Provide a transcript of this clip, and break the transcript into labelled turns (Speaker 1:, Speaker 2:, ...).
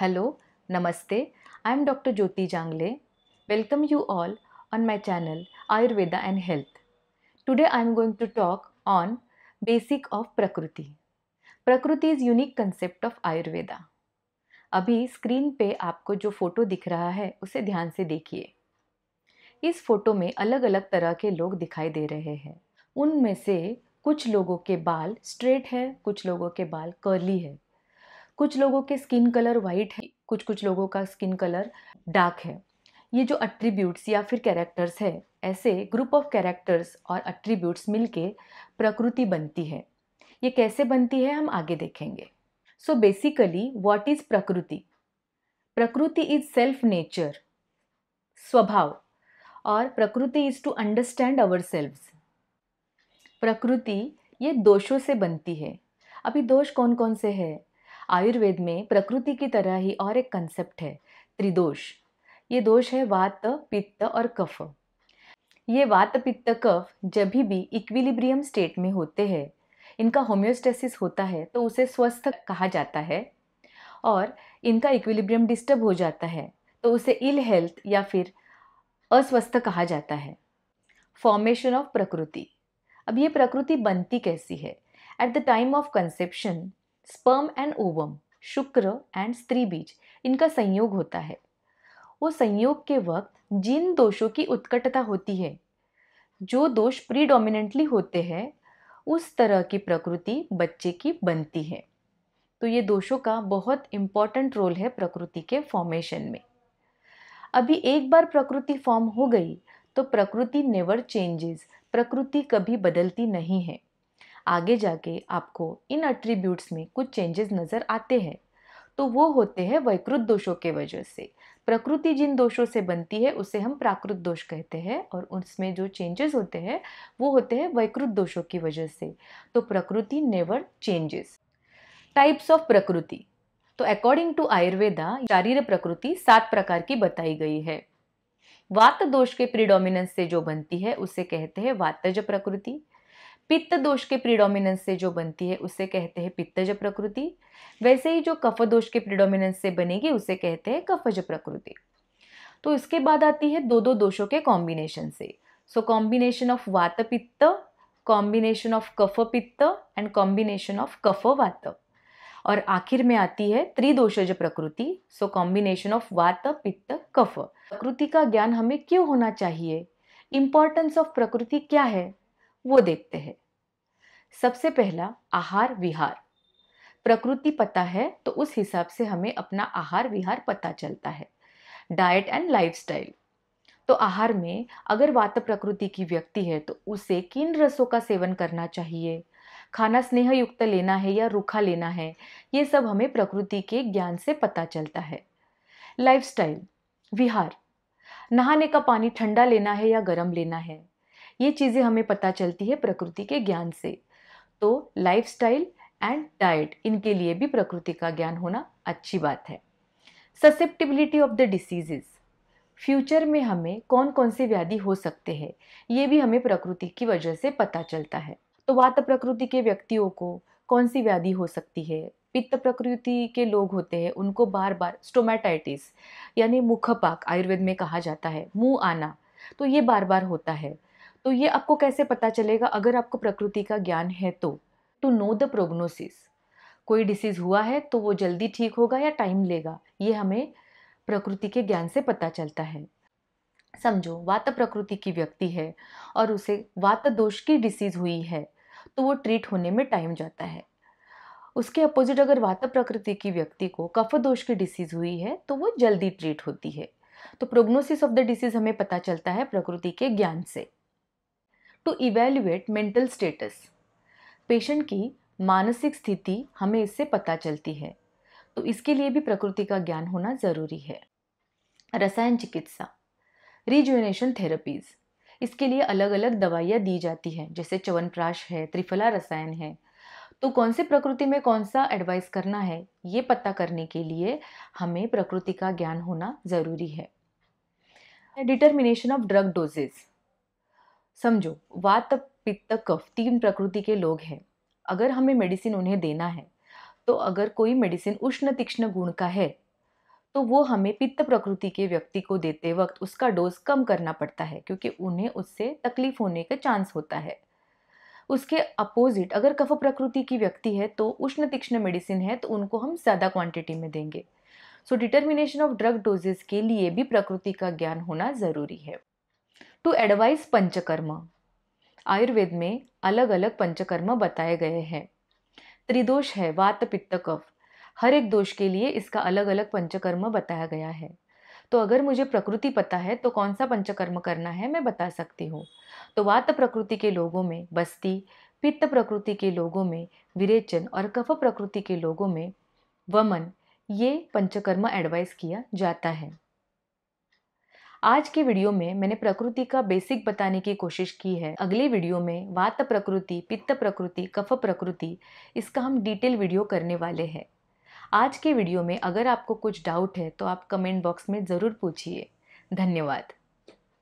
Speaker 1: hello नमस्ते I am doctor Jyoti Jangle welcome you all on my channel Ayurveda and health today I am going to talk on basic of prakriti prakriti is unique concept of Ayurveda अभी screen पे आपको जो photo दिख रहा है उसे ध्यान से देखिए इस फोटो में अलग अलग तरह के लोग दिखाई दे रहे हैं उनमें से कुछ लोगों के बाल स्ट्रेट है कुछ लोगों के बाल कर्ली है कुछ लोगों के स्किन कलर वाइट है कुछ कुछ लोगों का स्किन कलर डार्क है ये जो अट्रीब्यूट्स या फिर कैरेक्टर्स है ऐसे ग्रुप ऑफ कैरेक्टर्स और अट्रीब्यूट्स मिलके प्रकृति बनती है ये कैसे बनती है हम आगे देखेंगे सो बेसिकली व्हाट इज़ प्रकृति प्रकृति इज सेल्फ नेचर स्वभाव और prakriti is to understand our selves प्रकृति ये दोषों से बनती है अभी दोष कौन कौन से हैं आयुर्वेद में प्रकृति की तरह ही और एक कंसेप्ट है त्रिदोष ये दोष है वात पित्त और कफ ये वात पित्त कफ जब भी इक्विलिब्रियम स्टेट में होते हैं इनका होम्योस्टेसिस होता है तो उसे स्वस्थ कहा जाता है और इनका इक्विलिब्रियम डिस्टर्ब हो जाता है तो उसे इल हेल्थ या फिर अस्वस्थ कहा जाता है फॉर्मेशन ऑफ प्रकृति अब ये प्रकृति बनती कैसी है at the time of conception sperm and ovum शुक्र एंड स्त्री बीज इनका संयोग होता है वो संयोग के वक्त जिन दोषों की उत्कटता होती है जो दोष प्रीडोमिनेंटली होते हैं उस तरह की प्रकृति बच्चे की बनती है तो ये दोषों का बहुत इम्पॉर्टेंट रोल है प्रकृति के फॉर्मेशन में अभी एक बार प्रकृति फॉर्म हो गई तो प्रकृति नेवर चेंजेस प्रकृति कभी बदलती नहीं है आगे जाके आपको इन अट्रीब्यूट्स में कुछ चेंजेस नज़र आते हैं तो वो होते हैं वैकृत दोषों के वजह से प्रकृति जिन दोषों से बनती है उसे हम प्राकृत दोष कहते हैं और उसमें जो चेंजेस होते हैं वो होते हैं वैकृत दोषों की वजह से तो प्रकृति नेवर चेंजेस टाइप्स ऑफ प्रकृति तो अकॉर्डिंग टू आयुर्वेदा शारीर प्रकृति सात प्रकार की बताई गई है वात दोष के प्रिडोमिनेंस से जो बनती है उसे कहते हैं वातज प्रकृति पित्त दोष के प्रिडोमिनेंस से जो बनती है उसे कहते हैं पित्तज प्रकृति वैसे ही जो कफ दोष के प्रिडोमिनेंस से बनेगी उसे कहते हैं कफज प्रकृति तो इसके बाद आती है दो दो दोषों के कॉम्बिनेशन से सो कॉम्बिनेशन ऑफ वात पित्त कॉम्बिनेशन ऑफ कफ पित्त एंड कॉम्बिनेशन ऑफ कफ वात और आखिर में आती है त्रिदोषज प्रकृति सो कॉम्बिनेशन ऑफ वात पित्त कफ प्रकृति का ज्ञान हमें क्यों होना चाहिए इंपॉर्टेंस ऑफ प्रकृति क्या है वो देखते हैं सबसे पहला आहार विहार प्रकृति पता है तो उस हिसाब से हमें अपना आहार विहार पता चलता है डाइट एंड लाइफस्टाइल तो आहार में अगर वात प्रकृति की व्यक्ति है तो उसे किन रसों का सेवन करना चाहिए खाना स्नेहयुक्त लेना है या रूखा लेना है ये सब हमें प्रकृति के ज्ञान से पता चलता है लाइफस्टाइल विहार नहाने का पानी ठंडा लेना है या गर्म लेना है ये चीज़ें हमें पता चलती है प्रकृति के ज्ञान से तो लाइफ एंड डाइट इनके लिए भी प्रकृति का ज्ञान होना अच्छी बात है susceptibility of the diseases future में हमें कौन कौन से व्याधि हो सकते हैं ये भी हमें प्रकृति की वजह से पता चलता है तो वात प्रकृति के व्यक्तियों को कौन सी व्याधि हो सकती है पित्त प्रकृति के लोग होते हैं उनको बार बार स्टोमेटाइटिस यानी मुखपाक आयुर्वेद में कहा जाता है मुंह आना तो ये बार बार होता है तो ये आपको कैसे पता चलेगा अगर आपको प्रकृति का ज्ञान है तो टू नो द प्रोग्नोसिस कोई डिसीज हुआ है तो वो जल्दी ठीक होगा या टाइम लेगा ये हमें प्रकृति के ज्ञान से पता चलता है समझो वात प्रकृति की व्यक्ति है और उसे वात दोष की डिसीज हुई है तो वो ट्रीट होने में टाइम जाता है उसके अपोजिट अगर वात प्रकृति की व्यक्ति को कफ दोष की डिसीज हुई है तो वो जल्दी ट्रीट होती है तो प्रोग्नोसिस ऑफ द डिसीज हमें पता चलता है प्रकृति के ज्ञान से to evaluate mental status patient की मानसिक स्थिति हमें इससे पता चलती है तो इसके लिए भी प्रकृति का ज्ञान होना ज़रूरी है रसायन चिकित्सा रिजुनेशन थेरेपीज़ इसके लिए अलग अलग दवाइयाँ दी जाती हैं जैसे च्यवनप्राश है त्रिफला रसायन है तो कौन से प्रकृति में कौन सा एडवाइस करना है ये पता करने के लिए हमें प्रकृति का ज्ञान होना ज़रूरी है डिटर्मिनेशन ऑफ ड्रग डोजेज़ समझो वात पित्त कफ तीन प्रकृति के लोग हैं अगर हमें मेडिसिन उन्हें देना है तो अगर कोई मेडिसिन उष्ण तीक्ष्ण गुण का है तो वो हमें पित्त प्रकृति के व्यक्ति को देते वक्त उसका डोज कम करना पड़ता है क्योंकि उन्हें उससे तकलीफ होने का चांस होता है उसके अपोजिट अगर कफ प्रकृति की व्यक्ति है तो उष्ण तीक्ष्ण मेडिसिन है तो उनको हम ज़्यादा क्वांटिटी में देंगे so determination of drug doses के लिए भी प्रकृति का ज्ञान होना ज़रूरी है टू एडवाइस पंचकर्म आयुर्वेद में अलग अलग पंचकर्म बताए गए हैं त्रिदोष है वात पित्त कफ हर एक दोष के लिए इसका अलग अलग पंचकर्म बताया गया है तो अगर मुझे प्रकृति पता है तो कौन सा पंचकर्म करना है मैं बता सकती हूँ तो वात प्रकृति के लोगों में बस्ती पित्त प्रकृति के लोगों में विरेचन और कफ प्रकृति के लोगों में वमन ये पंचकर्म एडवाइस किया जाता है आज के वीडियो में मैंने प्रकृति का बेसिक बताने की कोशिश की है अगले वीडियो में वात प्रकृति पित्त प्रकृति कफ प्रकृति इसका हम डिटेल वीडियो करने वाले हैं आज के वीडियो में अगर आपको कुछ डाउट है तो आप कमेंट बॉक्स में ज़रूर पूछिए धन्यवाद